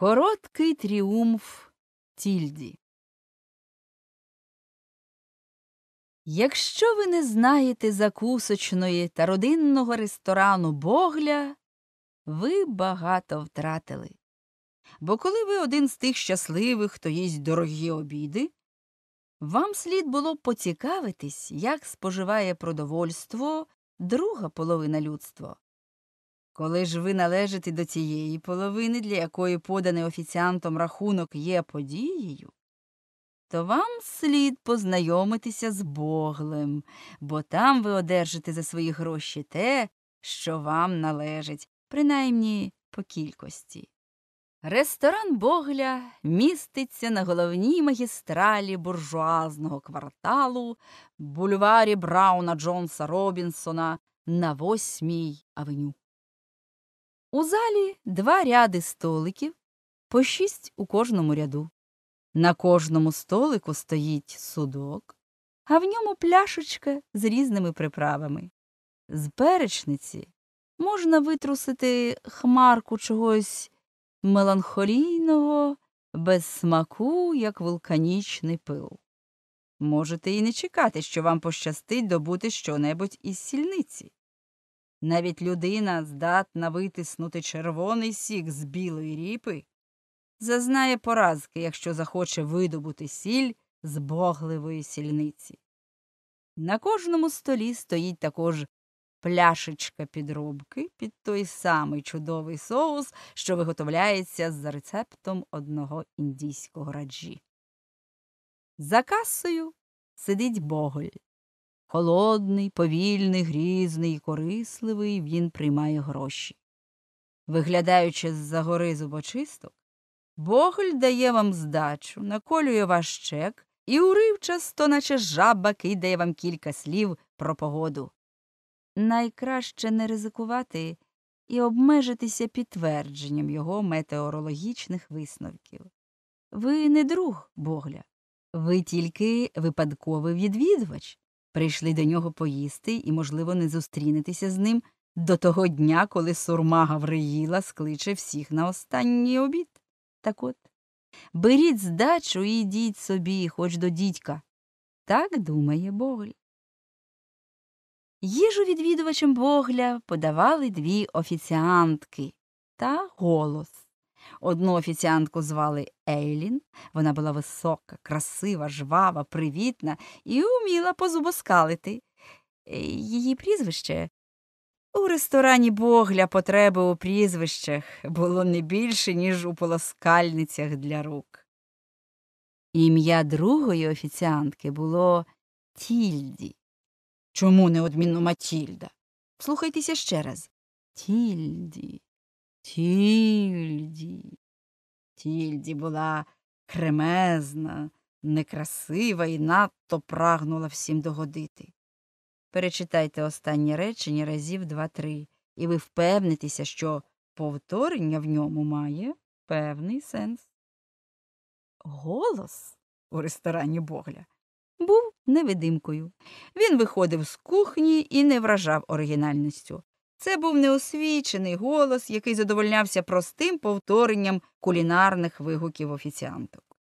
Короткий тріумф Тільді. Якщо ви не знаєте закусочної та родинного ресторану Богля, ви багато втратили. Бо коли ви один з тих щасливих, хто їсть дорогі обіди, вам слід було б поцікавитись, як споживає продовольство друга половина людства. Коли ж ви належите до цієї половини, для якої поданий офіціантом рахунок є подією, то вам слід познайомитися з Боглем, бо там ви одержите за свої гроші те, що вам належить, принаймні по кількості. Ресторан Богля міститься на головній магістралі буржуазного кварталу, бульварі Брауна Джонса Робінсона на восьмій авеню. У залі два ряди столиків, по шість у кожному ряду. На кожному столику стоїть судок, а в ньому пляшечка з різними приправами. З перечниці можна витрусити хмарку чогось меланхолійного, без смаку, як вулканічний пил. Можете і не чекати, що вам пощастить добути щонебудь із сільниці. Навіть людина здатна витиснути червоний сік з білої ріпи, зазнає поразки, якщо захоче видобути сіль з богливої сільниці. На кожному столі стоїть також пляшечка підробки під той самий чудовий соус, що виготовляється за рецептом одного індійського раджі. За касою сидить Боголь. Холодний, повільний, грізний і корисливий він приймає гроші. Виглядаючи з за гори зубочисток, Богль дає вам здачу, наколює ваш чек і уривчасто, наче жаба, кидає вам кілька слів про погоду. Найкраще не ризикувати і обмежитися підтвердженням його метеорологічних висновків. Ви не друг Богля, ви тільки випадковий відвідувач прийшли до нього поїсти і, можливо, не зустрінетеся з ним до того дня, коли сурма Гавриїла скличе всіх на останній обід. Так от, беріть здачу і йдіть собі, хоч до дідька. Так думає Богль. Їжу відвідувачам Богля подавали дві офіціантки та голос. Одну офіціантку звали Ейлін. Вона була висока, красива, жвава, привітна і уміла позубоскалити. Е, її прізвище у ресторані Богля потреби у прізвищах було не більше, ніж у полоскальницях для рук. Ім'я другої офіціантки було Тільді. Чому неодмінно Матільда? Слухайтеся ще раз Тільді. Тільді. Тільді була кремезна, некрасива і надто прагнула всім догодити. Перечитайте останнє речення разів два-три, і ви впевнитеся, що повторення в ньому має певний сенс. Голос у ресторані Богля був невидимкою. Він виходив з кухні і не вражав оригінальністю. Це був неосвічений голос, який задовольнявся простим повторенням кулінарних вигуків офіціанток.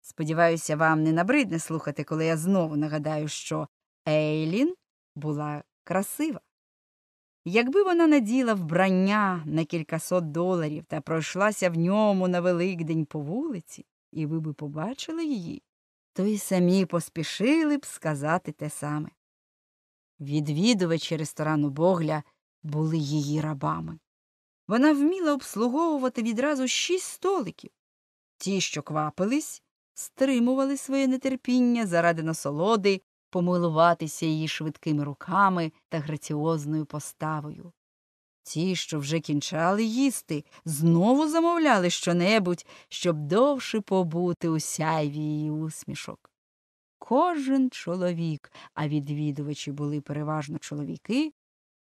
Сподіваюся, вам не набридне слухати, коли я знову нагадаю, що Ейлін була красива. Якби вона наділа вбрання на кількасот доларів та пройшлася в ньому на Великдень по вулиці, і ви би побачили її, то й самі поспішили б сказати те саме. Відвідувачі ресторану Богля були її рабами. Вона вміла обслуговувати відразу шість столиків. Ті, що квапились, стримували своє нетерпіння заради насолоди, помилуватися її швидкими руками та граціозною поставою. Ті, що вже кінчали їсти, знову замовляли щонебудь, щоб довше побути у сяйві її усмішок кожен чоловік, а відвідувачі були переважно чоловіки,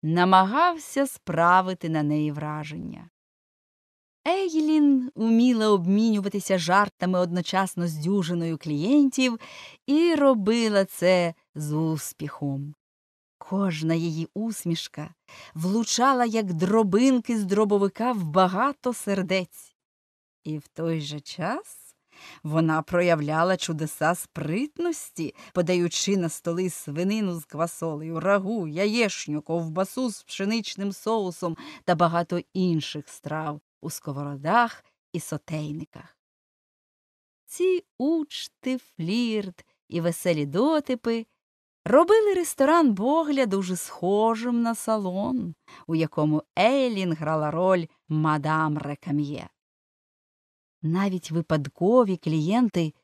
намагався справити на неї враження. Ейлін уміла обмінюватися жартами одночасно з дюжиною клієнтів і робила це з успіхом. Кожна її усмішка влучала, як дробинки з дробовика в багато сердець. І в той же час вона проявляла чудеса спритності, подаючи на столи свинину з квасолею, рагу, яєшню, ковбасу з пшеничним соусом та багато інших страв у сковородах і сотейниках. Ці учти, флірт і веселі дотипи. Робили ресторан Богля дуже схожим на салон, у якому Ейлін грала роль мадам Рекам'є. Навіть випадкові клієнти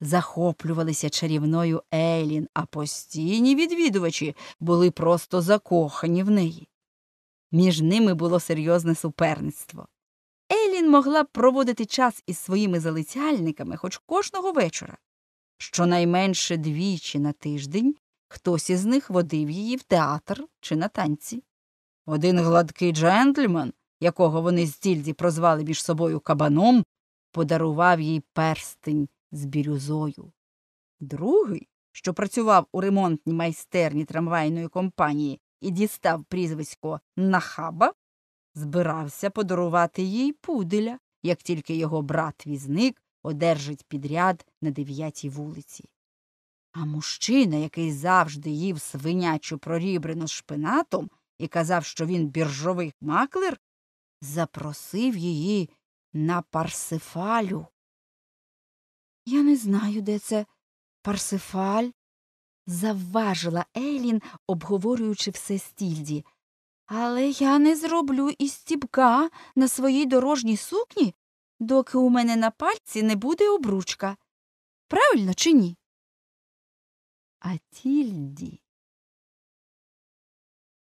захоплювалися чарівною Елін, а постійні відвідувачі були просто закохані в неї. Між ними було серйозне суперництво. Елін могла б проводити час із своїми залицяльниками хоч кожного вечора. Щонайменше двічі на тиждень хтось із них водив її в театр чи на танці. Один гладкий джентльмен, якого вони з Тільді прозвали між собою кабаном, подарував їй перстень з бірюзою. Другий, що працював у ремонтній майстерні трамвайної компанії і дістав прізвисько Нахаба, збирався подарувати їй пуделя, як тільки його брат візник одержить підряд на дев'ятій вулиці. А мужчина, який завжди їв свинячу прорібрину з шпинатом і казав, що він біржовий маклер, запросив її на Парсифалю. Я не знаю, де це Парсифаль, завважила Елін, обговорюючи все стільді. Але я не зроблю і стібка на своїй дорожній сукні, доки у мене на пальці не буде обручка. Правильно чи ні? А тільді.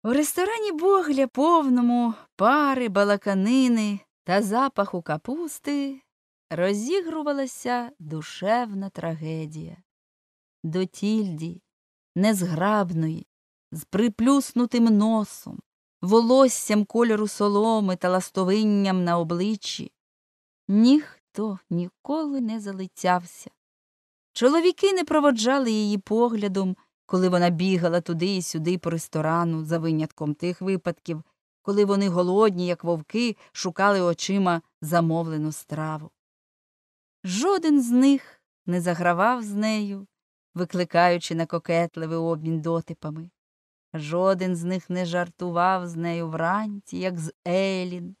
У ресторані Богля повному пари, балаканини, та запаху капусти розігрувалася душевна трагедія. До тільді, незграбної, з приплюснутим носом, волоссям кольору соломи та ластовинням на обличчі. Ніхто ніколи не залицявся. Чоловіки не проводжали її поглядом, коли вона бігала туди і сюди по ресторану, за винятком тих випадків, коли вони голодні, як вовки, шукали очима замовлену страву. Жоден з них не загравав з нею, викликаючи на кокетливий обмін дотипами. Жоден з них не жартував з нею вранці, як з Елін.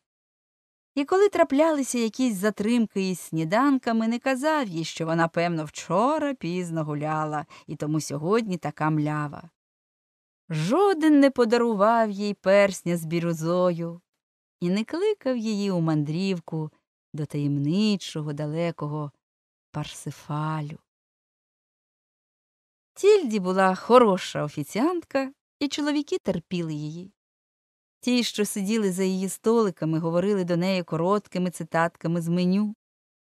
І коли траплялися якісь затримки із сніданками, не казав їй, що вона, певно, вчора пізно гуляла і тому сьогодні така млява. Жоден не подарував їй персня з бірюзою і не кликав її у мандрівку до таємничого далекого парсифалю. Тільді була хороша офіціантка, і чоловіки терпіли її. Ті, що сиділи за її столиками, говорили до неї короткими цитатками з меню,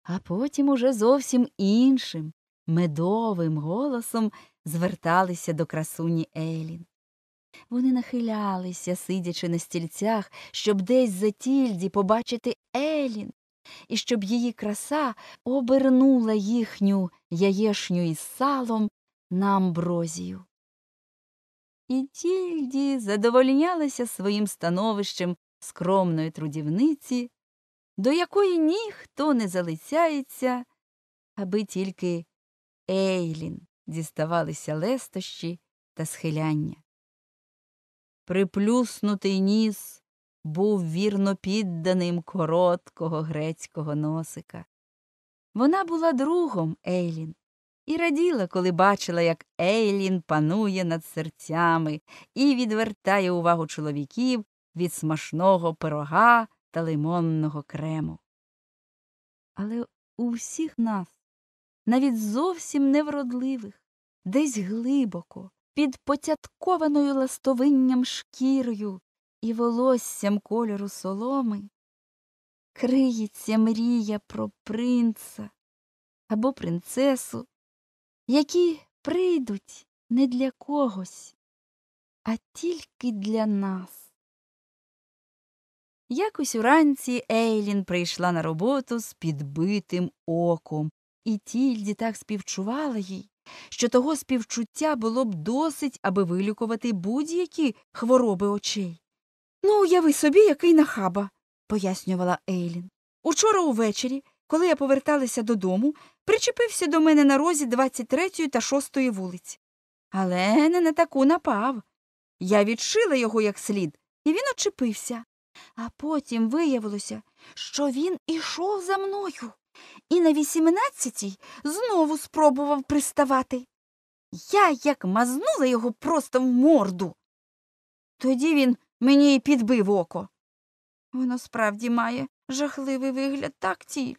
а потім уже зовсім іншим медовим голосом зверталися до красуні Елін. Вони нахилялися, сидячи на стільцях, щоб десь за тільді побачити Елін, і щоб її краса обернула їхню яєшню із салом на амброзію. І тільді задовольнялася своїм становищем скромної трудівниці, до якої ніхто не залицяється, аби тільки Ейлін діставалися лестощі та схиляння приплюснутий ніс був вірно підданим короткого грецького носика. Вона була другом Ейлін і раділа, коли бачила, як Ейлін панує над серцями і відвертає увагу чоловіків від смашного пирога та лимонного крему. Але у всіх нас, навіть зовсім невродливих, десь глибоко, під потяткованою ластовинням шкірою і волоссям кольору соломи, криється мрія про принца або принцесу, які прийдуть не для когось, а тільки для нас. Якось уранці Ейлін прийшла на роботу з підбитим оком, і тільді так співчувала їй, що того співчуття було б досить, аби вилікувати будь-які хвороби очей. Ну, уяви собі, який нахаба, пояснювала Ейлін. Учора увечері, коли я поверталася додому, причепився до мене на розі 23-ї та 6-ї вулиць. Але не на таку напав. Я відшила його як слід, і він очепився. А потім виявилося, що він ішов за мною і на вісімнадцятій знову спробував приставати. Я як мазнула його просто в морду. Тоді він мені і підбив око. Воно справді має жахливий вигляд так тіль.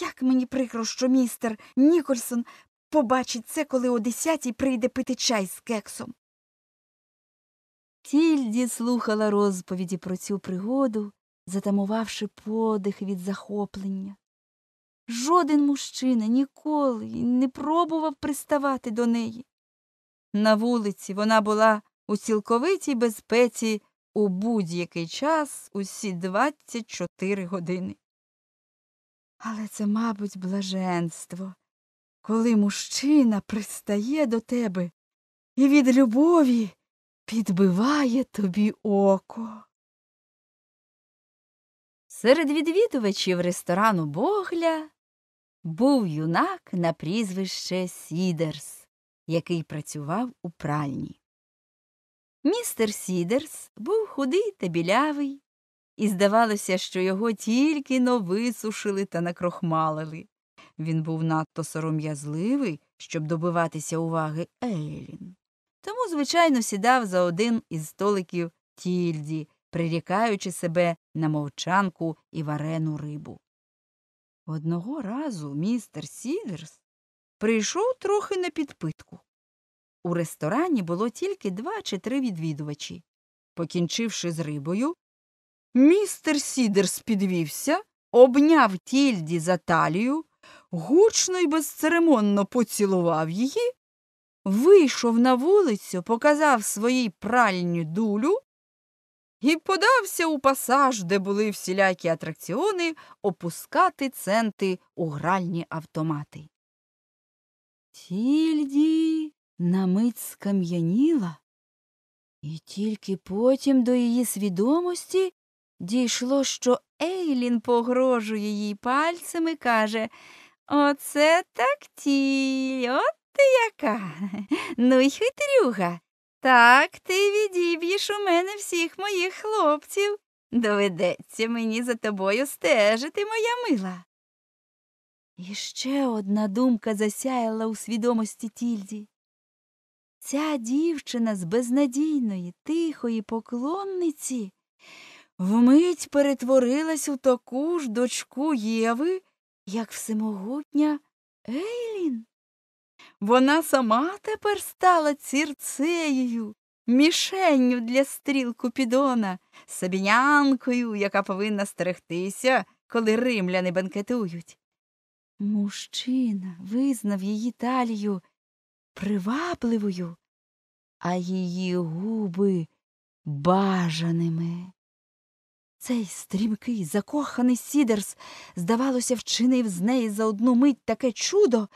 Як мені прикро, що містер Нікольсон побачить це, коли о десятій прийде пити чай з кексом. Тільді слухала розповіді про цю пригоду, затамувавши подих від захоплення. Жоден мужчина ніколи не пробував приставати до неї. На вулиці вона була у цілковитій безпеці у будь-який час усі 24 години. Але це, мабуть, блаженство, коли мужчина пристає до тебе і від любові підбиває тобі око. Серед відвідувачів ресторану Богля був юнак на прізвище Сідерс, який працював у пральні. Містер Сідерс був худий та білявий, і здавалося, що його тільки но висушили та накрохмалили. Він був надто сором'язливий, щоб добиватися уваги Елін. Тому, звичайно, сідав за один із столиків тільді, прирікаючи себе на мовчанку і варену рибу. Одного разу містер Сідерс прийшов трохи на підпитку. У ресторані було тільки два чи три відвідувачі. Покінчивши з рибою, містер Сідерс підвівся, обняв тільді за талію, гучно й безцеремонно поцілував її, вийшов на вулицю, показав своїй пральню дулю і подався у пасаж, де були всілякі атракціони, опускати центи у гральні автомати. Тільді на мить скам'яніла, і тільки потім до її свідомості дійшло, що Ейлін погрожує їй пальцями і каже Оце так тіль, от ти яка. Ну й хитрюга. Так, ти відіб'єш у мене всіх моїх хлопців. Доведеться мені за тобою стежити, моя мила. І ще одна думка засяяла у свідомості тільді. Ця дівчина з безнадійної, тихої поклонниці вмить перетворилась у таку ж дочку Єви, як всемогутня Ейль. Вона сама тепер стала цірцеєю, мішенню для стріл Купідона, сабінянкою, яка повинна стерегтися, коли римляни бенкетують. Мужчина визнав її талію привабливою, а її губи бажаними. Цей стрімкий, закоханий Сідерс, здавалося, вчинив з неї за одну мить таке чудо,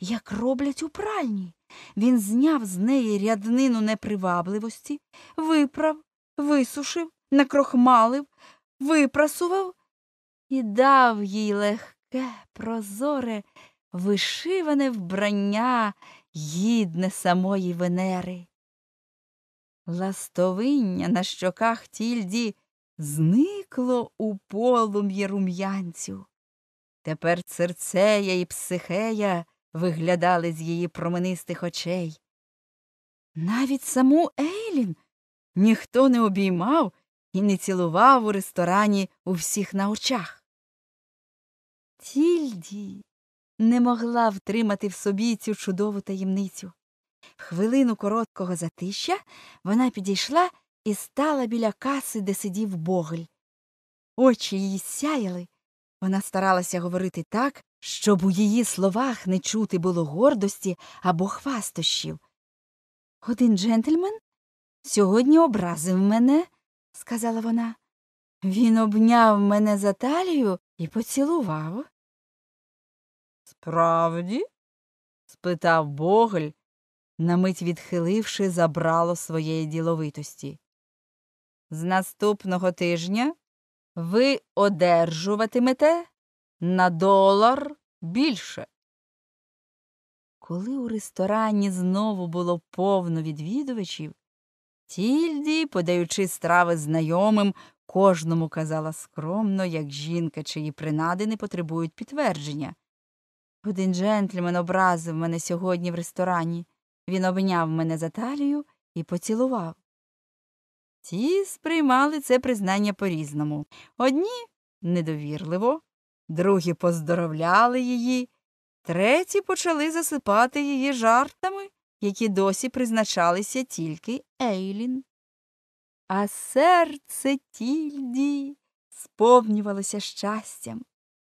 як роблять у пральні. Він зняв з неї ряднину непривабливості, виправ, висушив, накрохмалив, випрасував і дав їй легке, прозоре, вишиване вбрання, гідне самої Венери. Ластовиння на щоках тільді зникло у полум'я рум'янцю. Тепер серцея і психея виглядали з її променистих очей. Навіть саму Ейлін ніхто не обіймав і не цілував у ресторані у всіх на очах. Тільді не могла втримати в собі цю чудову таємницю. В хвилину короткого затища вона підійшла і стала біля каси, де сидів Богль. Очі її сяяли. Вона старалася говорити так, щоб у її словах не чути було гордості або хвастощів. Один джентльмен сьогодні образив мене, сказала вона. Він обняв мене за талію і поцілував. Справді? спитав Богль, на мить відхиливши, забрало своєї діловитості. З наступного тижня ви одержуватимете на долар більше. Коли у ресторані знову було повно відвідувачів, тільді, подаючи страви знайомим, кожному казала скромно, як жінка, чиї принади не потребують підтвердження. Один джентльмен образив мене сьогодні в ресторані. Він обняв мене за талію і поцілував. Ті сприймали це признання по-різному. Одні недовірливо, другі поздоровляли її, треті почали засипати її жартами, які досі призначалися тільки Ейлін. А серце тільді сповнювалося щастям.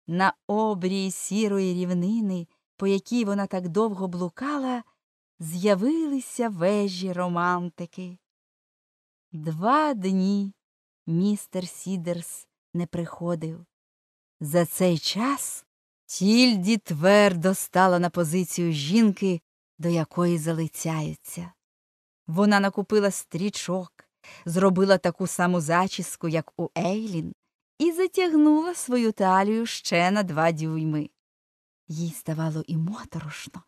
На обрії сірої рівнини, по якій вона так довго блукала, з'явилися вежі романтики. Два дні містер Сідерс не приходив. За цей час тільді твердо стала на позицію жінки, до якої залицяються. Вона накупила стрічок, зробила таку саму зачіску, як у Ейлін, і затягнула свою талію ще на два дюйми. Їй ставало і моторошно,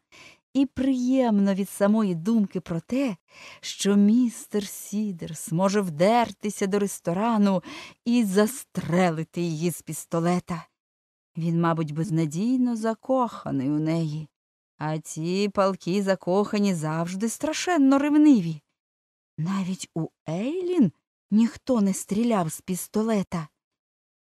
і приємно від самої думки про те, що містер Сідерс може вдертися до ресторану і застрелити її з пістолета. Він, мабуть, безнадійно закоханий у неї, а ці палки закохані завжди страшенно ревниві. Навіть у Ейлін ніхто не стріляв з пістолета.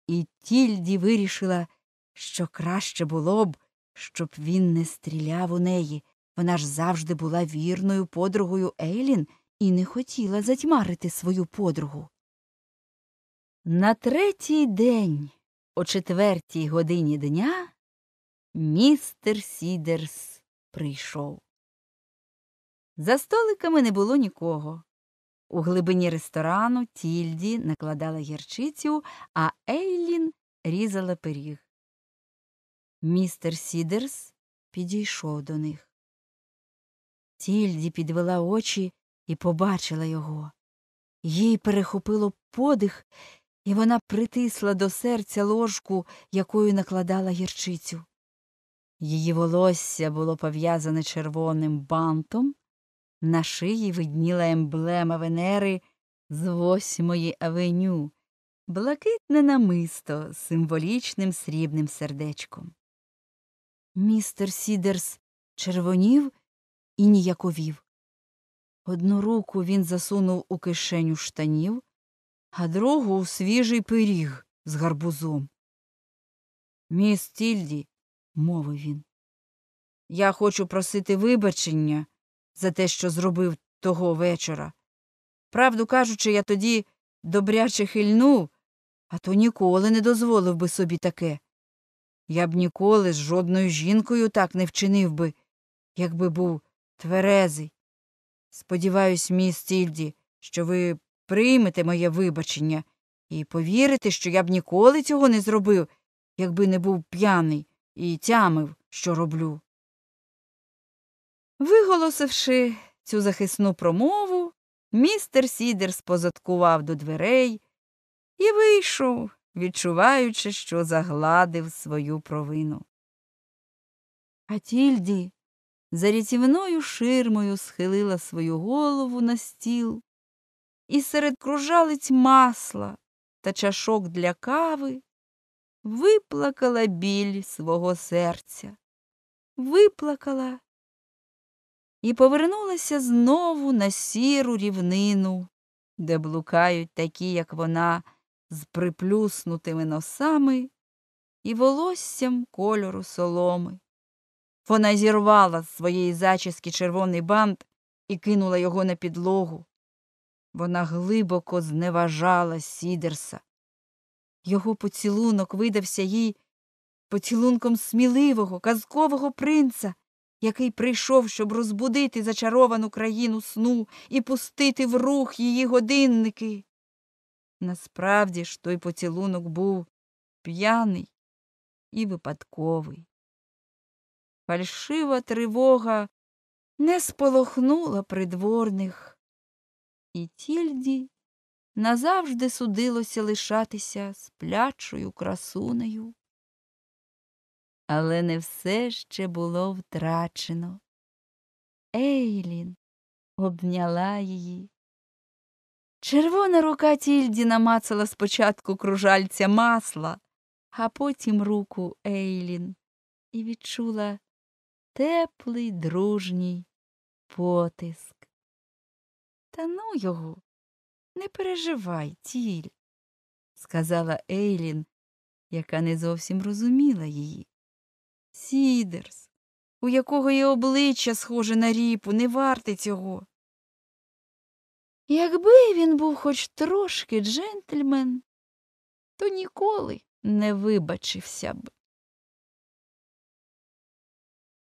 І тільді вирішила, що краще було б, щоб він не стріляв у неї. Вона ж завжди була вірною подругою Ейлін і не хотіла затьмарити свою подругу. На третій день, о четвертій годині дня, містер Сідерс прийшов. За столиками не було нікого. У глибині ресторану Тільді накладала гірчицю, а Ейлін різала пиріг. Містер Сідерс підійшов до них. Тільді підвела очі і побачила його. Їй перехопило подих, і вона притисла до серця ложку, якою накладала гірчицю. Її волосся було пов'язане червоним бантом, на шиї видніла емблема Венери з восьмої авеню, блакитне намисто з символічним срібним сердечком. Містер Сідерс червонів і ніяковів. Одну руку він засунув у кишеню штанів, а другу у свіжий пиріг з гарбузом. Міс Тільді, мовив він, я хочу просити вибачення за те, що зробив того вечора. Правду кажучи, я тоді добряче хильнув, а то ніколи не дозволив би собі таке. Я б ніколи з жодною жінкою так не вчинив би, якби був тверезий. Сподіваюсь, міс Тільді, що ви приймете моє вибачення і повірите, що я б ніколи цього не зробив, якби не був п'яний і тямив, що роблю. Виголосивши цю захисну промову, містер Сідер спозадкував до дверей і вийшов, відчуваючи, що загладив свою провину. А тільді за рятівною ширмою схилила свою голову на стіл, і серед кружалиць масла та чашок для кави виплакала біль свого серця, виплакала і повернулася знову на сіру рівнину, де блукають такі, як вона, з приплюснутими носами і волоссям кольору соломи. Вона зірвала з своєї зачіски червоний бант і кинула його на підлогу. Вона глибоко зневажала Сідерса. Його поцілунок видався їй поцілунком сміливого, казкового принца, який прийшов, щоб розбудити зачаровану країну сну і пустити в рух її годинники. Насправді ж той поцілунок був п'яний і випадковий фальшива тривога не сполохнула придворних, і тільді назавжди судилося лишатися сплячою красунею. Але не все ще було втрачено. Ейлін обняла її. Червона рука тільді намацала спочатку кружальця масла, а потім руку Ейлін і відчула теплий, дружній потиск. Та ну його, не переживай, тіль, сказала Ейлін, яка не зовсім розуміла її. Сідерс, у якого є обличчя схоже на ріпу, не варти цього. Якби він був хоч трошки джентльмен, то ніколи не вибачився б.